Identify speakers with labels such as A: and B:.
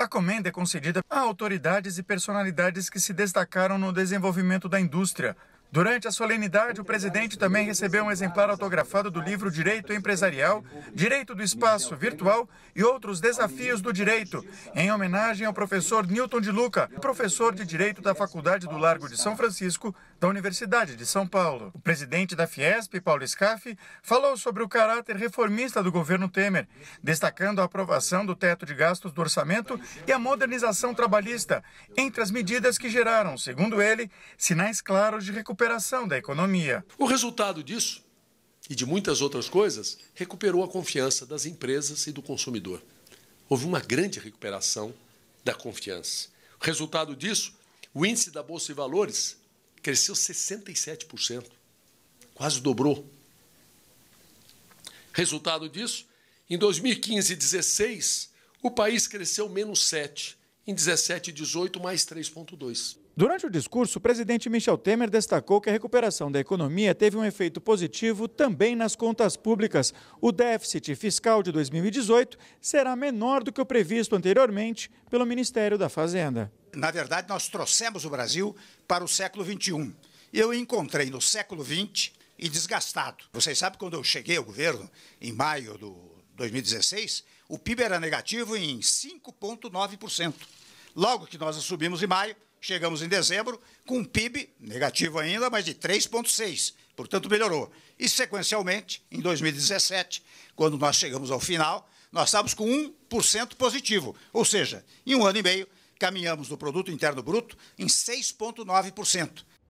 A: A comenda é concedida a autoridades e personalidades que se destacaram no desenvolvimento da indústria. Durante a solenidade, o presidente também recebeu um exemplar autografado do livro Direito Empresarial, Direito do Espaço Virtual e Outros Desafios do Direito, em homenagem ao professor Newton de Luca, professor de Direito da Faculdade do Largo de São Francisco, da Universidade de São Paulo. O presidente da Fiesp, Paulo Scaff, falou sobre o caráter reformista do governo Temer, destacando a aprovação do teto de gastos do orçamento e a modernização trabalhista, entre as medidas que geraram, segundo
B: ele, sinais claros de recuperação da economia. O resultado disso e de muitas outras coisas, recuperou a confiança das empresas e do consumidor. Houve uma grande recuperação da confiança. O Resultado disso, o índice da Bolsa de Valores cresceu 67%, quase dobrou. Resultado disso, em 2015 e 16, o país cresceu menos 7, em 17 e 18 mais 3.2.
A: Durante o discurso, o presidente Michel Temer destacou que a recuperação da economia teve um efeito positivo também nas contas públicas. O déficit fiscal de 2018 será menor do que o previsto anteriormente pelo Ministério da Fazenda.
C: Na verdade, nós trouxemos o Brasil para o século XXI. Eu encontrei no século XX e desgastado. Vocês sabem quando eu cheguei ao governo, em maio de 2016, o PIB era negativo em 5,9%. Logo que nós assumimos em maio, chegamos em dezembro com um PIB negativo ainda, mas de 3,6%. Portanto, melhorou. E, sequencialmente, em 2017, quando nós chegamos ao final, nós estávamos com 1% positivo. Ou seja, em um ano e meio, caminhamos do produto interno bruto em 6,9%.